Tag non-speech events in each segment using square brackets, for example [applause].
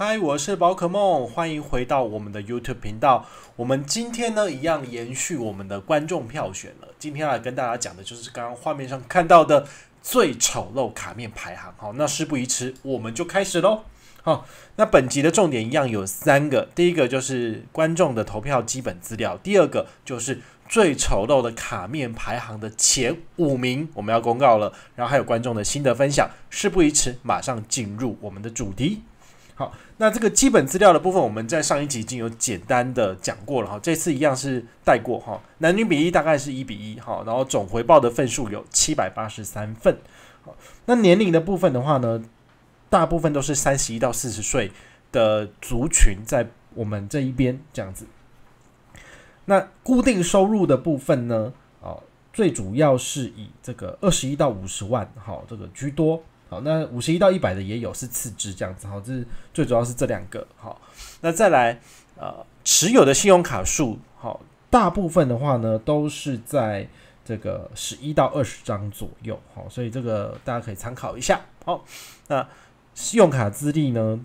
嗨，我是宝可梦，欢迎回到我们的 YouTube 频道。我们今天呢，一样延续我们的观众票选了。今天来跟大家讲的就是刚刚画面上看到的最丑陋卡面排行。好，那事不宜迟，我们就开始喽。好，那本集的重点一样有三个：第一个就是观众的投票基本资料；第二个就是最丑陋的卡面排行的前五名，我们要公告了。然后还有观众的心得分享。事不宜迟，马上进入我们的主题。好，那这个基本资料的部分，我们在上一集已经有简单的讲过了哈，这次一样是带过哈。男女比例大概是一比一哈，然后总回报的份数有七百八十三份。好，那年龄的部分的话呢，大部分都是三十一到四十岁的族群在我们这一边这样子。那固定收入的部分呢，啊，最主要是以这个二十一到五十万好这个居多。好，那五十一到一百的也有，是次之这样子。好，这是最主要是这两个。好，那再来，呃，持有的信用卡数，好，大部分的话呢，都是在这个十一到二十张左右。好，所以这个大家可以参考一下。好，那信用卡资历呢，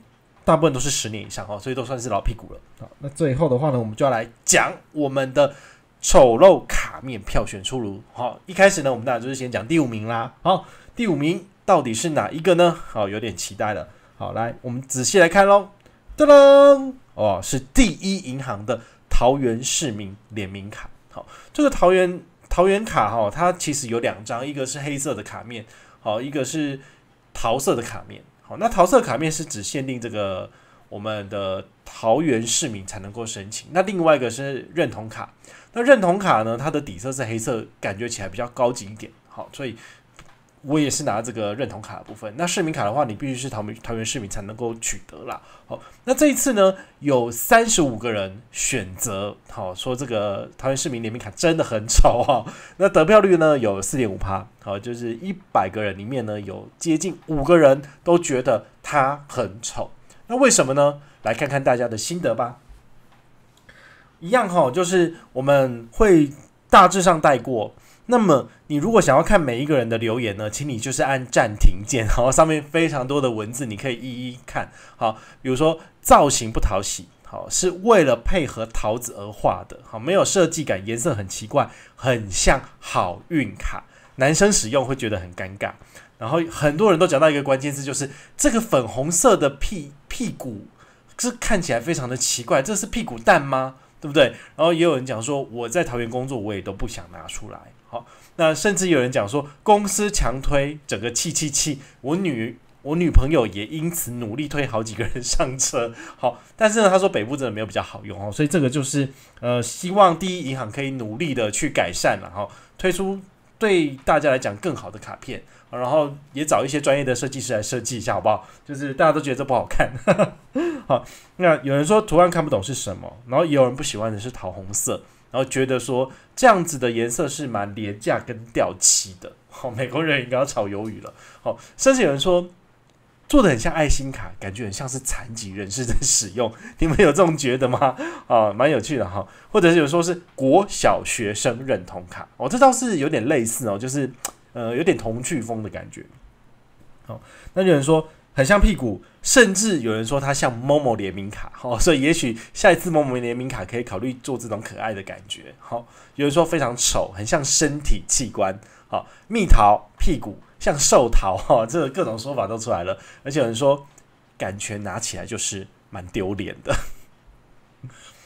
大部分都是十年以上。哈，所以都算是老屁股了。好，那最后的话呢，我们就要来讲我们的丑陋卡面票选出炉。好，一开始呢，我们大家就是先讲第五名啦。好，第五名。到底是哪一个呢？好，有点期待了。好，来，我们仔细来看喽。噔噔，哦，是第一银行的桃园市民联名卡。好，这个桃园桃园卡哈，它其实有两张，一个是黑色的卡面，好，一个是桃色的卡面。好，那桃色卡面是指限定这个我们的桃园市民才能够申请。那另外一个是认同卡。那认同卡呢，它的底色是黑色，感觉起来比较高级一点。好，所以。我也是拿这个认同卡的部分。那市民卡的话，你必须是桃桃园市民才能够取得啦。好，那这一次呢，有三十五个人选择，好说这个桃园市民联名卡真的很丑哈。[laughs] 那得票率呢有四点五趴，好就是一百个人里面呢有接近五个人都觉得它很丑。那为什么呢？来看看大家的心得吧。一样哈，就是我们会大致上带过。那么你如果想要看每一个人的留言呢，请你就是按暂停键，[laughs] 然后上面非常多的文字，你可以一一看。好，比如说造型不讨喜，好是为了配合桃子而画的，好没有设计感，颜色很奇怪，很像好运卡，男生使用会觉得很尴尬。然后很多人都讲到一个关键字，就是这个粉红色的屁屁股是看起来非常的奇怪，这是屁股蛋吗？对不对？然后也有人讲说我在桃园工作，我也都不想拿出来。好，那甚至有人讲说公司强推整个气气气，我女我女朋友也因此努力推好几个人上车。[laughs] 好，但是呢，他说北部真的没有比较好用哦，所以这个就是呃，希望第一银行可以努力的去改善了哈，推出对大家来讲更好的卡片，然后也找一些专业的设计师来设计一下，好不好？就是大家都觉得这不好看。[laughs] 好，那有人说图案看不懂是什么，然后也有人不喜欢的是桃红色。然后觉得说这样子的颜色是蛮廉价跟掉漆的，哦，美国人应该要炒鱿鱼了，哦，甚至有人说做的很像爱心卡，感觉很像是残疾人士在使用，你们有这种觉得吗？啊，蛮有趣的哈，或者是有说是国小学生认同卡，哦，这倒是有点类似哦，就是呃有点童趣风的感觉，好，那有人说。很像屁股，甚至有人说它像某某联名卡，好，[laughs] 所以也许下一次某某联名卡可以考虑做这种可爱的感觉，好。有人说非常丑，很像身体器官，好，蜜桃屁股像寿桃，哈，这个各种说法都出来了。而且有人说感觉拿起来就是蛮丢脸的。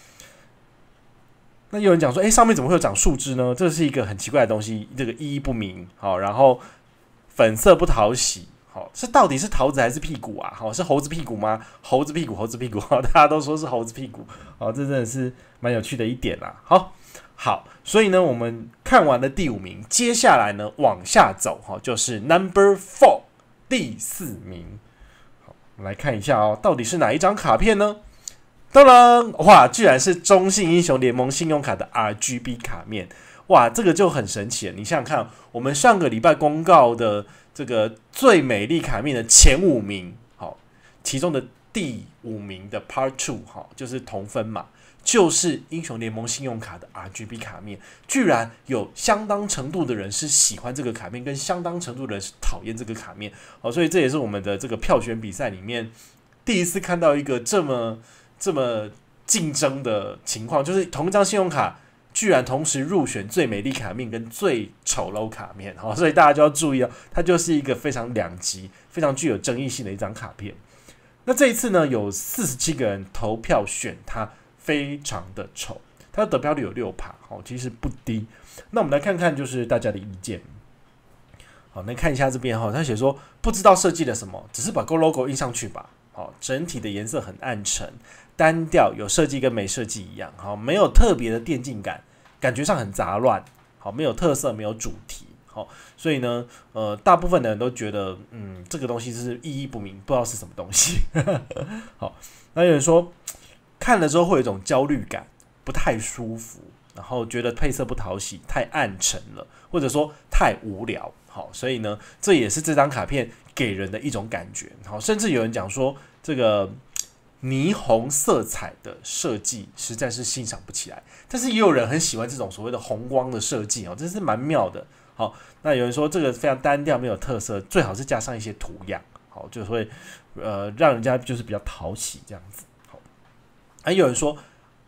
[laughs] 那有人讲说，哎，上面怎么会有长树枝呢？这是一个很奇怪的东西，这个意义不明，好。然后粉色不讨喜。是到底是桃子还是屁股啊？好，是猴子屁股吗？猴子屁股，猴子屁股，[laughs] 大家都说是猴子屁股啊！这真的是蛮有趣的一点啦。好，好，所以呢，我们看完了第五名，接下来呢往下走，哈，就是 number four，第四名。好，我们来看一下哦，到底是哪一张卡片呢？当然，哇，居然是中信英雄联盟信用卡的 RGB 卡面。哇，这个就很神奇。你想想看，我们上个礼拜公告的。这个最美丽卡面的前五名，好，其中的第五名的 Part Two，哈，就是同分嘛，就是英雄联盟信用卡的 RGB 卡面，居然有相当程度的人是喜欢这个卡面，跟相当程度的人是讨厌这个卡面，哦，所以这也是我们的这个票选比赛里面第一次看到一个这么这么竞争的情况，就是同一张信用卡。居然同时入选最美丽卡面跟最丑陋卡面，好，所以大家就要注意哦，它就是一个非常两极、非常具有争议性的一张卡片。那这一次呢，有四十七个人投票选它非常的丑，它的得票率有六趴，哦，其实不低。那我们来看看就是大家的意见，好，来看一下这边哈，他写说不知道设计了什么，只是把 Go Logo 印上去吧。好，整体的颜色很暗沉、单调，有设计跟没设计一样，好，没有特别的电竞感。感觉上很杂乱，好没有特色，没有主题，好，所以呢，呃，大部分的人都觉得，嗯，这个东西是意义不明，不知道是什么东西，[laughs] 好，那有人说看了之后会有一种焦虑感，不太舒服，然后觉得配色不讨喜，太暗沉了，或者说太无聊，好，所以呢，这也是这张卡片给人的一种感觉，好，甚至有人讲说这个。霓虹色彩的设计实在是欣赏不起来，但是也有人很喜欢这种所谓的红光的设计哦，真是蛮妙的。好，那有人说这个非常单调，没有特色，最好是加上一些图样，好就会呃让人家就是比较讨喜这样子。好，还有人说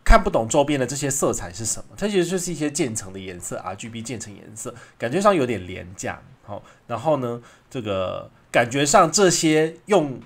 看不懂周边的这些色彩是什么，它其实就是一些渐层的颜色，RGB 渐层颜色，感觉上有点廉价。好，然后呢，这个感觉上这些用。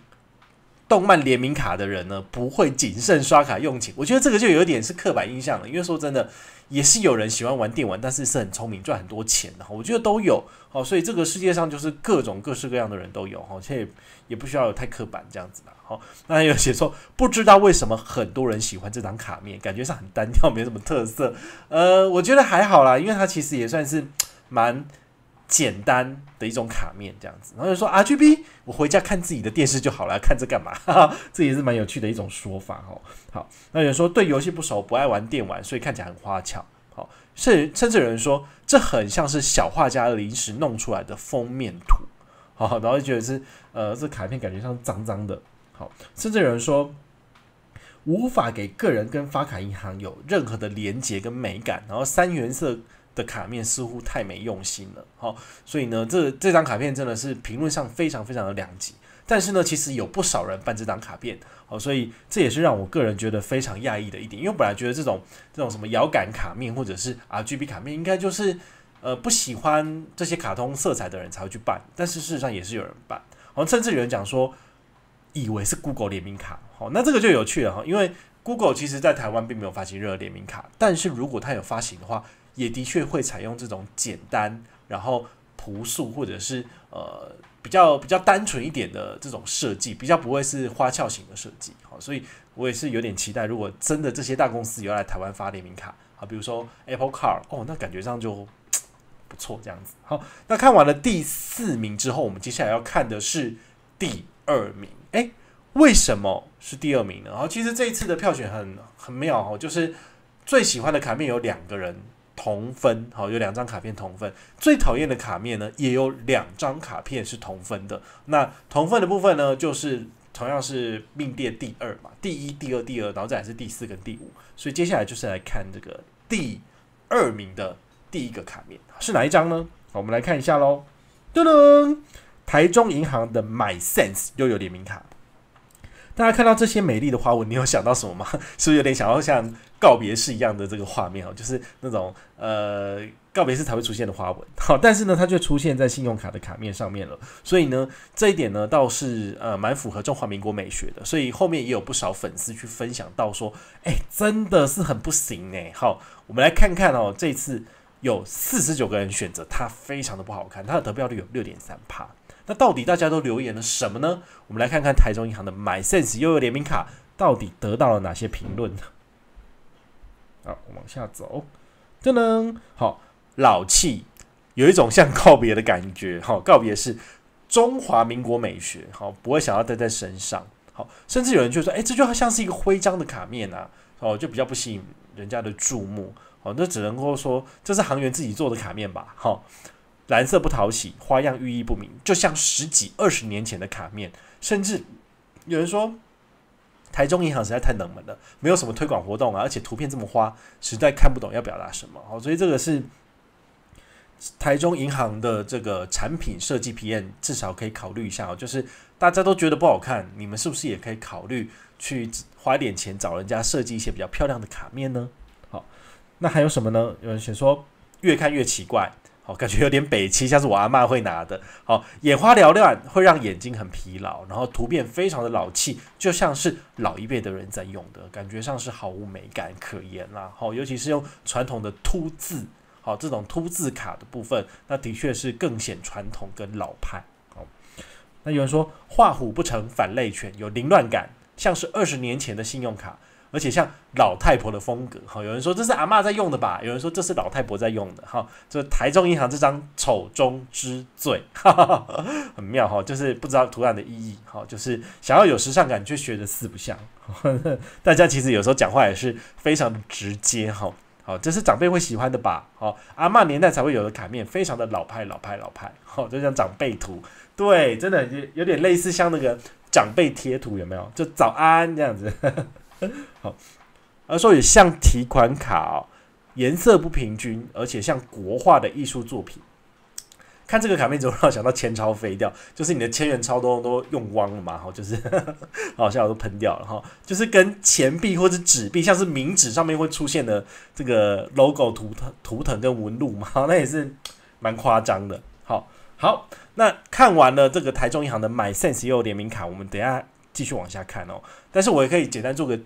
动漫联名卡的人呢，不会谨慎刷卡用钱，我觉得这个就有点是刻板印象了。因为说真的，也是有人喜欢玩电玩，但是是很聪明赚很多钱的，我觉得都有。好，所以这个世界上就是各种各式各样的人都有，哈，而 [laughs] 且也不需要有太刻板这样子吧。好，那有写说不知道为什么很多人喜欢这张卡面，感觉是很单调，没什么特色。呃，我觉得还好啦，因为它其实也算是蛮。简单的一种卡面这样子，然后就说 R G B，我回家看自己的电视就好了，看这干嘛？[laughs] 这也是蛮有趣的一种说法哦。好，那有人说对游戏不熟，不爱玩电玩，所以看起来很花俏。好，甚甚至有人说这很像是小画家临时弄出来的封面图。好，然后就觉得是呃，这卡片感觉像脏脏的。好，甚至有人说无法给个人跟发卡银行有任何的连接跟美感。然后三原色。的卡面似乎太没用心了，好，所以呢，这这张卡片真的是评论上非常非常的两极。但是呢，其实有不少人办这张卡片，好，所以这也是让我个人觉得非常讶异的一点，因为本来觉得这种这种什么遥感卡面或者是 RGB 卡面，应该就是呃不喜欢这些卡通色彩的人才会去办，但是事实上也是有人办，好，甚至有人讲说以为是 Google 联名卡，好，那这个就有趣了哈，因为 Google 其实在台湾并没有发行任何联名卡，但是如果它有发行的话。也的确会采用这种简单，然后朴素，或者是呃比较比较单纯一点的这种设计，比较不会是花俏型的设计。好，所以我也是有点期待，如果真的这些大公司有要来台湾发联名卡好，比如说 Apple c a r 哦，那感觉上就 [tsk] 不错，这样子。好，那看完了第四名之后，我们接下来要看的是第二名。哎，为什么是第二名呢？然后其实这一次的票选很很妙哦，就是最喜欢的卡面有两个人。同分好，有两张卡片同分。最讨厌的卡面呢，也有两张卡片是同分的。那同分的部分呢，就是同样是命列第二嘛，第一、第二、第二，然后再是第四跟第五。所以接下来就是来看这个第二名的第一个卡面是哪一张呢？我们来看一下喽。噔噔，台中银行的 My Sense 又有联名卡。大家看到这些美丽的花纹，你有想到什么吗？[laughs] 是不是有点想要像告别式一样的这个画面哦？就是那种呃告别式才会出现的花纹。[laughs] 好，但是呢，它却出现在信用卡的卡面上面了。所以呢，这一点呢倒是呃蛮符合中华民国美学的。所以后面也有不少粉丝去分享到说，哎，真的是很不行哎。好，我们来看看哦，这次有四十九个人选择它，非常的不好看，它的得票率有六点三帕。那到底大家都留言了什么呢？我们来看看台中银行的 My Sense 悠游联名卡到底得到了哪些评论呢？啊，往下走，噔噔，好，老气，有一种像告别的感觉。好，告别是中华民国美学。好，不会想要戴在身上。好，甚至有人就说，哎，这就好像是一个徽章的卡面啊。哦，就比较不吸引人家的注目。哦，那只能够说这是行员自己做的卡面吧。好。蓝色不讨喜，花样寓意不明，就像十几二十年前的卡面。甚至有人说，台中银行实在太冷门了，没有什么推广活动啊，而且图片这么花，实在看不懂要表达什么。好，所以这个是台中银行的这个产品设计体验，至少可以考虑一下哦。就是大家都觉得不好看，你们是不是也可以考虑去花点钱找人家设计一些比较漂亮的卡面呢？好，那还有什么呢？有人写说，越看越奇怪。哦，感觉有点北齐，像是我阿妈会拿的。好，眼花缭乱会让眼睛很疲劳，然后图片非常的老气，就像是老一辈的人在用的感觉，上是毫无美感可言啦。好，尤其是用传统的凸字，好这种凸字卡的部分，那的确是更显传统跟老派。好，那有人说画虎不成反类犬，有凌乱感，像是二十年前的信用卡。而且像老太婆的风格，哈，有人说这是阿妈在用的吧？有人说这是老太婆在用的，哈，就台中银行这张丑中之最，哈哈哈，很妙，哈，就是不知道图案的意义，哈，就是想要有时尚感却学的四不像。[laughs] 大家其实有时候讲话也是非常直接，哈，好，这是长辈会喜欢的吧？好，阿妈年代才会有的卡面，非常的老派，老派，老派，好，就像长辈图，对，真的有有点类似像那个长辈贴图，有没有？就早安这样子。[laughs] 好，而说也像提款卡，颜色不平均，而且像国画的艺术作品。看这个卡片，怎让我想到钱钞飞掉？就是你的千元钞都都用光了嘛？哈，[laughs] 就是，[laughs] 好像我都喷掉了哈。就是跟钱币或者纸币，像是冥纸上面会出现的这个 logo 图腾、图腾跟纹路嘛？那也是蛮夸张的。好，好，那看完了这个台中银行的 My Sense U 联名卡，我们等下继续往下看哦。但是我也可以简单做个。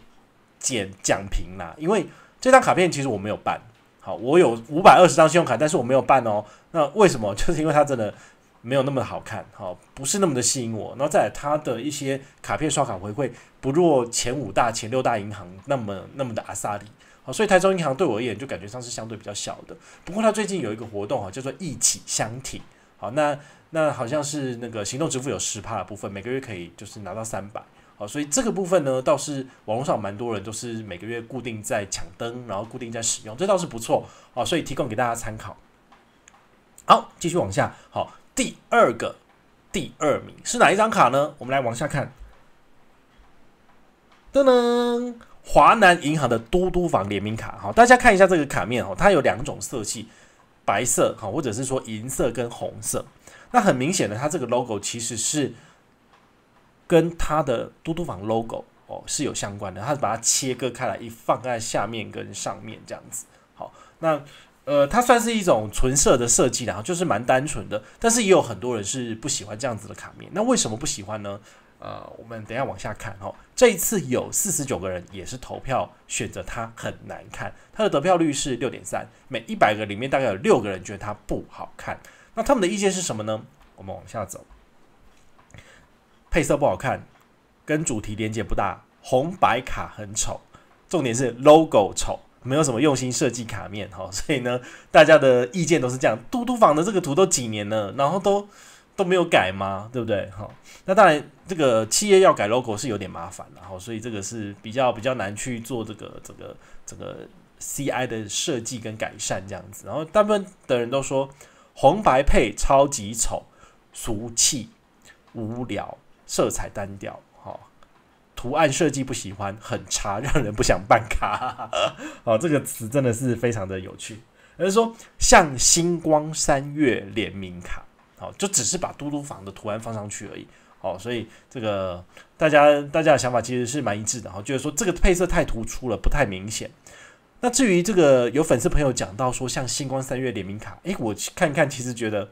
减奖评啦，因为这张卡片其实我没有办，好，我有五百二十张信用卡，但是我没有办哦。那为什么？[laughs] 就是因为它真的没有那么的好看，好，不是那么的吸引我。然后再来，它的一些卡片刷卡回馈不若前五大、前六大银行那么那么的阿萨里。好，所以台中银行对我而言就感觉上是相对比较小的。不过它最近有一个活动，好，叫做一起相挺。好，那那好像是那个行动支付有十趴的部分，每个月可以就是拿到三百。啊，所以这个部分呢，倒是网络上蛮多人都是每个月固定在抢灯，然后固定在使用，这倒是不错。哦，所以提供给大家参考。好，继续往下。好，第二个第二名是哪一张卡呢？我们来往下看。噔噔，华南银行的嘟嘟房联名卡。好，大家看一下这个卡面。哈，它有两种色系，白色哈，或者是说银色跟红色。那很明显的，它这个 logo 其实是。跟它的嘟嘟房 logo 哦是有相关的，它是把它切割开来，一放在下面跟上面这样子。好，那呃，它算是一种纯色的设计，然后就是蛮单纯的。但是也有很多人是不喜欢这样子的卡面，那为什么不喜欢呢？呃，我们等下往下看哈。这一次有四十九个人也是投票选择它很难看，它的得票率是六点三，每一百个里面大概有六个人觉得它不好看。那他们的意见是什么呢？我们往下走。配色不好看，跟主题连接不大，红白卡很丑，重点是 logo 丑，没有什么用心设计卡面哈，所以呢，大家的意见都是这样。嘟嘟房的这个图都几年了，然后都都没有改吗？对不对？好，那当然这个企业要改 logo 是有点麻烦，然后所以这个是比较比较难去做这个这个这个 ci 的设计跟改善这样子。然后大部分的人都说红白配超级丑，俗气，无聊。色彩单调，好，图案设计不喜欢，很差，[laughs] 让人不想办卡。哦，这个词真的是非常的有趣。而是说，像星光三月联名卡，好，就只是把嘟嘟房的图案放上去而已。好，所以这个大家大家的想法其实是蛮一致的。好，就是说这个配色太突出了，不太明显。那至于这个有粉丝朋友讲到说，像星光三月联名卡，诶，我去看看，其实觉得。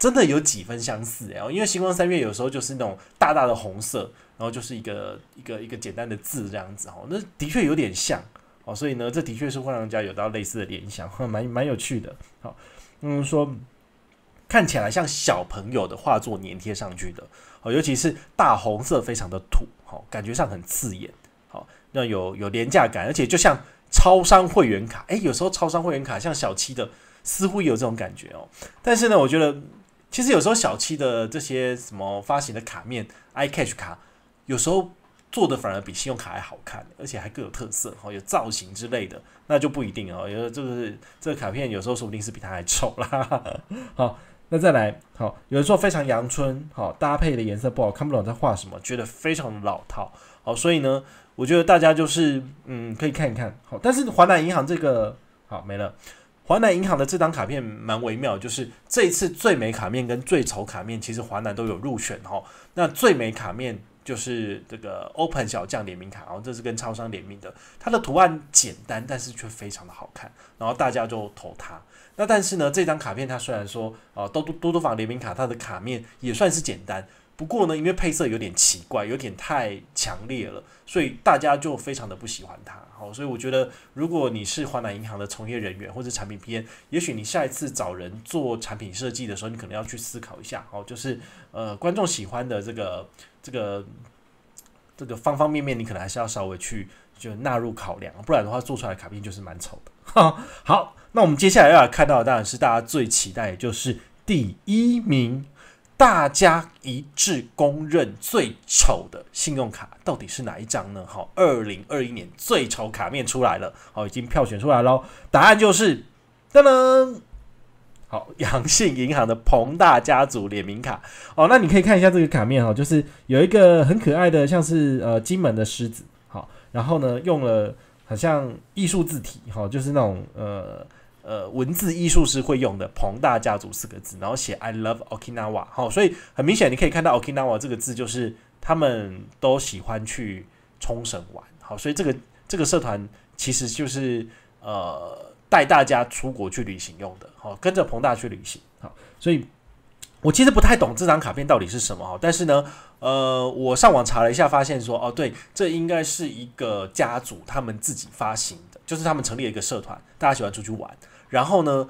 真的有几分相似，诶，因为《星光三月》有时候就是那种大大的红色，然后就是一个一个一个简单的字这样子哦，那的确有点像哦，所以呢，这的确是会人家有到类似的联想，[laughs] 蛮蛮有趣的。好，嗯，说看起来像小朋友的画作粘贴上去的，尤其是大红色非常的土，好，感觉上很刺眼，好，那有有廉价感，而且就像超商会员卡，诶，有时候超商会员卡像小七的似乎有这种感觉哦，但是呢，我觉得。其实有时候小七的这些什么发行的卡面，iCash 卡，有时候做的反而比信用卡还好看，而且还各有特色哈，有造型之类的，那就不一定哦，有的就是这个卡片有时候说不定是比它还丑啦。[laughs] 好，那再来，好，有的说非常阳春，好，搭配的颜色不好，看不懂在画什么，觉得非常老套。好，所以呢，我觉得大家就是嗯，可以看一看。好，但是华南银行这个，好没了。华南银行的这张卡片蛮微妙，就是这一次最美卡面跟最丑卡面，其实华南都有入选哈。那最美卡面就是这个 Open 小将联名卡，然后这是跟超商联名的，它的图案简单，但是却非常的好看，然后大家就投它。那但是呢，这张卡片它虽然说，呃，多多多多坊联名卡，它的卡面也算是简单。不过呢，因为配色有点奇怪，有点太强烈了，所以大家就非常的不喜欢它。好，所以我觉得，如果你是华南银行的从业人员或者产品 P 也许你下一次找人做产品设计的时候，你可能要去思考一下。好，就是呃，观众喜欢的这个这个这个方方面面，你可能还是要稍微去就纳入考量，不然的话，做出来的卡片就是蛮丑的。[laughs] 好，那我们接下来要来看到的，当然是大家最期待，就是第一名。大家一致公认最丑的信用卡到底是哪一张呢？好，二零二一年最丑卡面出来了，好，已经票选出来了，答案就是，噔噔，好，[laughs] 阳信银行的彭大家族联名卡，哦，那你可以看一下这个卡面哈，就是有一个很可爱的，像是呃金门的狮子，好，然后呢用了好像艺术字体，好，就是那种呃。呃，文字艺术是会用的“庞大家族”四个字，然后写 “I love Okinawa” 好，所以很明显你可以看到 “Okinawa” 这个字就是他们都喜欢去冲绳玩好，所以这个这个社团其实就是呃带大家出国去旅行用的，好跟着庞大去旅行好，所以我其实不太懂这张卡片到底是什么哈，但是呢，呃，我上网查了一下，发现说哦对，这应该是一个家族他们自己发行。就是他们成立了一个社团，大家喜欢出去玩。然后呢，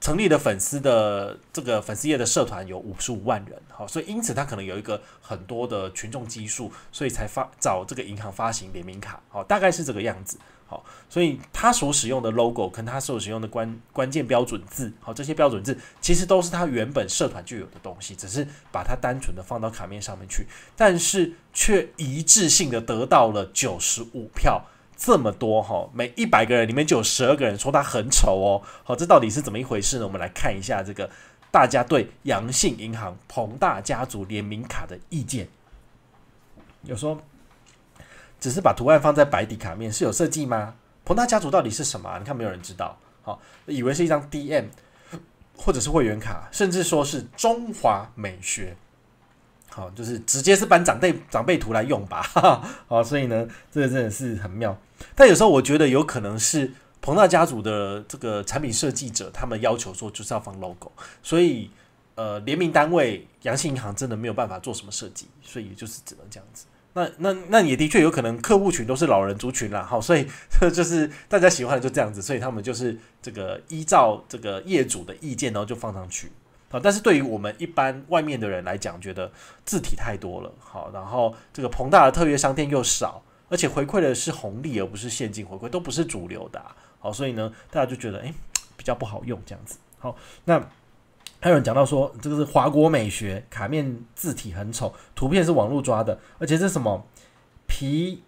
成立的粉丝的这个粉丝业的社团有五十五万人，好，所以因此他可能有一个很多的群众基数，所以才发找这个银行发行联名卡，好，大概是这个样子，好，所以他所使用的 logo 跟他所使用的关关键标准字，好，这些标准字其实都是他原本社团就有的东西，只是把它单纯的放到卡面上面去，但是却一致性的得到了九十五票。这么多哈，每一百个人里面就有十二个人说他很丑哦，好，这到底是怎么一回事呢？我们来看一下这个大家对阳性银行彭大家族联名卡的意见。有说只是把图案放在白底卡面是有设计吗？彭大家族到底是什么？你看没有人知道，好，以为是一张 DM 或者是会员卡，甚至说是中华美学。好，就是直接是搬长辈长辈图来用吧。哈哈，好，所以呢，这个真的是很妙。但有时候我觉得有可能是彭大家族的这个产品设计者他们要求说就是要放 logo，所以呃联名单位阳信银行真的没有办法做什么设计，所以就是只能这样子。那那那也的确有可能客户群都是老人族群啦。好，所以这 [laughs] 就是大家喜欢的就这样子，所以他们就是这个依照这个业主的意见，然后就放上去。啊，但是对于我们一般外面的人来讲，觉得字体太多了，好，然后这个膨大的特约商店又少，而且回馈的是红利而不是现金回馈，都不是主流的，好，所以呢，大家就觉得诶比较不好用这样子。好，那还有人讲到说，这个是华国美学卡面字体很丑，图片是网络抓的，而且是什么皮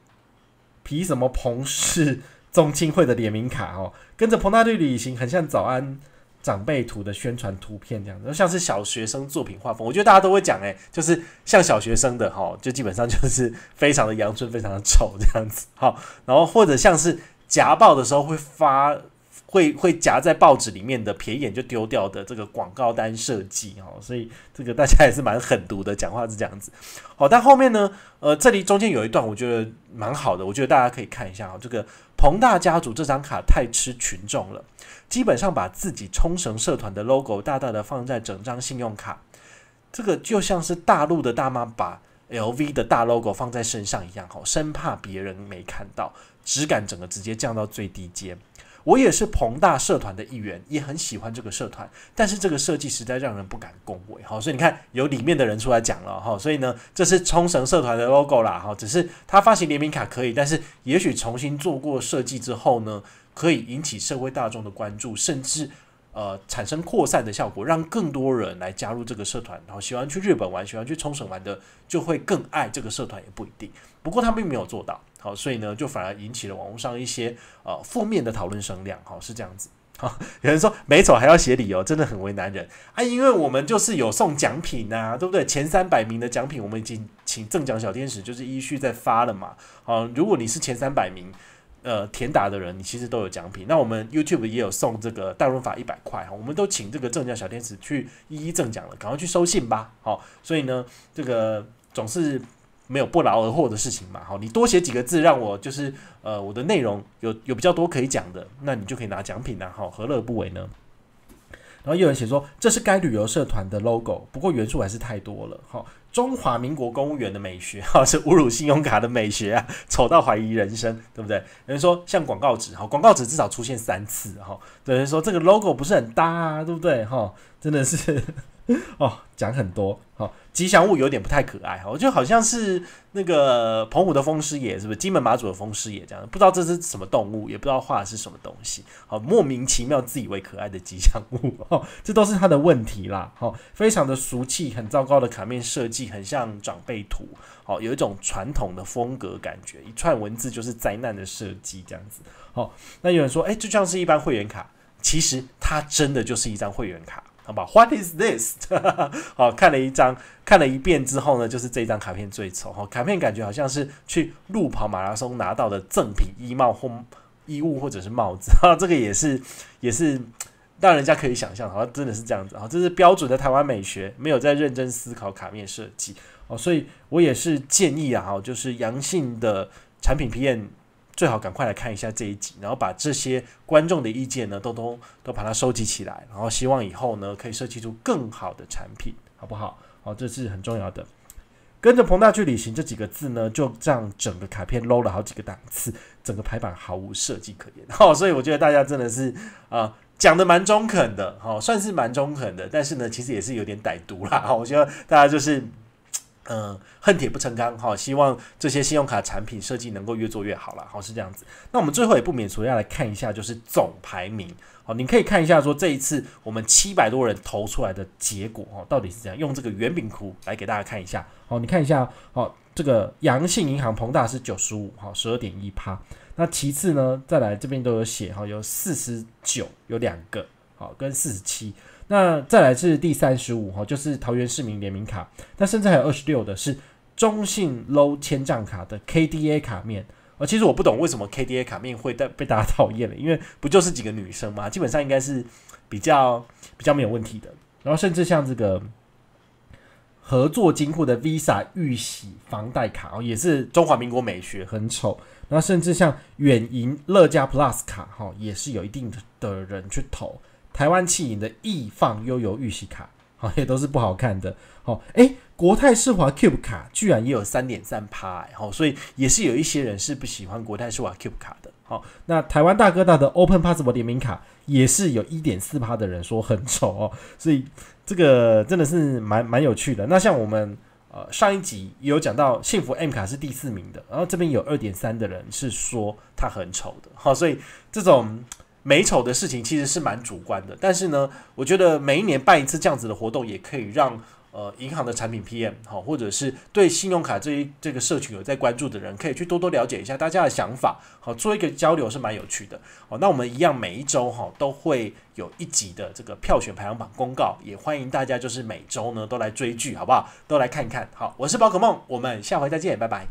皮什么彭氏中 [laughs] 青会的联名卡哦，跟着彭大队旅行很像早安。长辈图的宣传图片这样，子，像是小学生作品画风，我觉得大家都会讲哎，就是像小学生的哈，就基本上就是非常的阳春，非常的丑这样子。好，然后或者像是夹报的时候会发。会会夹在报纸里面的，瞥一眼就丢掉的这个广告单设计哦，所以这个大家也是蛮狠毒的，讲话是这样子。好，但后面呢，呃，这里中间有一段我觉得蛮好的，我觉得大家可以看一下哦。这个彭大家族这张卡太吃群众了，基本上把自己冲绳社团的 logo 大大的放在整张信用卡，这个就像是大陆的大妈把 LV 的大 logo 放在身上一样，哦，生怕别人没看到，只敢整个直接降到最低阶。我也是膨大社团的一员，也很喜欢这个社团，但是这个设计实在让人不敢恭维。好，所以你看，有里面的人出来讲了哈，所以呢，这是冲绳社团的 logo 啦哈，只是他发行联名卡可以，但是也许重新做过设计之后呢，可以引起社会大众的关注，甚至呃产生扩散的效果，让更多人来加入这个社团。然后喜欢去日本玩、喜欢去冲绳玩的，就会更爱这个社团也不一定。不过他并没有做到。好，所以呢，就反而引起了网络上一些呃负面的讨论声量。好，是这样子。好，有人说没错，还要写理由，真的很为难人啊。因为我们就是有送奖品呐，对不对？前三百名的奖品，我们已经请中奖小天使就是依序在发了嘛。好，如果你是前三百名呃填打的人，你其实都有奖品。那我们 YouTube 也有送这个大润发一百块啊，我们都请这个中奖小天使去一一中奖了，赶快去收信吧。好，所以呢，这个总是。没有不劳而获的事情嘛？好，你多写几个字，让我就是呃，我的内容有有比较多可以讲的，那你就可以拿奖品啦。好，何乐不为呢？然后又有人写说，这是该旅游社团的 logo，不过元素还是太多了。哈，中华民国公务员的美学，哈，[laughs] 是侮辱信用卡的美学啊，丑到怀疑人生，对不对？有人说像广告纸，哈，广告纸至少出现三次，哈。有人说这个 logo 不是很搭，啊，对不对？哈，真的是。[laughs] 哦，讲很多，好吉祥物有点不太可爱，哈，我觉得好像是那个澎湖的风师爷，是不是？金门马祖的风师爷这样，不知道这是什么动物，也不知道画的是什么东西，好莫名其妙，自以为可爱的吉祥物，[laughs] 哦，这都是他的问题啦，哦，非常的俗气，很糟糕的卡面设计，很像长辈图，哦，有一种传统的风格感觉，一串文字就是灾难的设计这样子，哦，那有人说，哎，就像是一般会员卡，其实它真的就是一张会员卡。好吧，What is this？[laughs] 好，看了一张，看了一遍之后呢，就是这张卡片最丑。哦，卡片感觉好像是去路跑马拉松拿到的赠品衣帽或衣物或者是帽子。哈，这个也是也是让人家可以想象，好像真的是这样子。哦，这是标准的台湾美学，没有在认真思考卡面设计。哦，所以我也是建议啊，哈，就是阳性的产品 PM。最好赶快来看一下这一集，然后把这些观众的意见呢，都都都把它收集起来，然后希望以后呢可以设计出更好的产品，好不好？哦，这是很重要的。跟着彭大去旅行这几个字呢，就这样整个卡片 low 了好几个档次，整个排版毫无设计可言。好，所以我觉得大家真的是啊，讲的蛮中肯的，好，算是蛮中肯的，但是呢，其实也是有点歹毒啦。好，我觉得大家就是。嗯，恨铁不成钢哈，希望这些信用卡产品设计能够越做越好了，好是这样子。那我们最后也不免除要来看一下，就是总排名。好，你可以看一下说这一次我们七百多人投出来的结果哦，到底是怎样？用这个圆饼图来给大家看一下。好，你看一下，好，这个阳性银行庞大是九十五，好十二点一趴。那其次呢，再来这边都有写哈，有四十九，有两个，好跟四十七。那再来是第三十五号，就是桃园市民联名卡。那甚至还有二十六的是中信 Low 千账卡的 KDA 卡面。啊，其实我不懂为什么 KDA 卡面会被大家讨厌了，因为不就是几个女生嘛，基本上应该是比较比较没有问题的。然后甚至像这个合作金库的 Visa 预玺房贷卡哦，也是中华民国美学很丑。然后甚至像远银乐加 Plus 卡哈，也是有一定的人去投。台湾气影的易放悠游预习卡，好也都是不好看的。好，哎，国泰世华 Cube 卡居然也有三点三趴，好，所以也是有一些人是不喜欢国泰世华 Cube 卡的。好，那台湾大哥大的 Open p a s s a b 联名卡也是有一点四趴的人说很丑哦，所以这个真的是蛮蛮有趣的。那像我们呃上一集有讲到幸福 M 卡是第四名的，然后这边有二点三的人是说它很丑的。好，所以这种。美丑的事情其实是蛮主观的，但是呢，我觉得每一年办一次这样子的活动，也可以让呃银行的产品 PM 好，或者是对信用卡这一这个社群有在关注的人，可以去多多了解一下大家的想法，好做一个交流是蛮有趣的。好，那我们一样每一周哈都会有一集的这个票选排行榜公告，也欢迎大家就是每周呢都来追剧，好不好？都来看看。好，我是宝可梦，我们下回再见，拜拜。